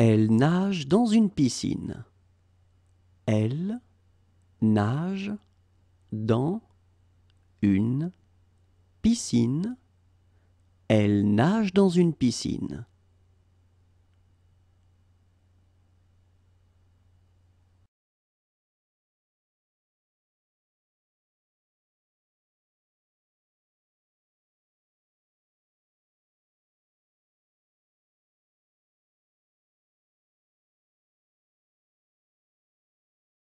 Elle nage dans une piscine. Elle nage dans une piscine. Elle nage dans une piscine.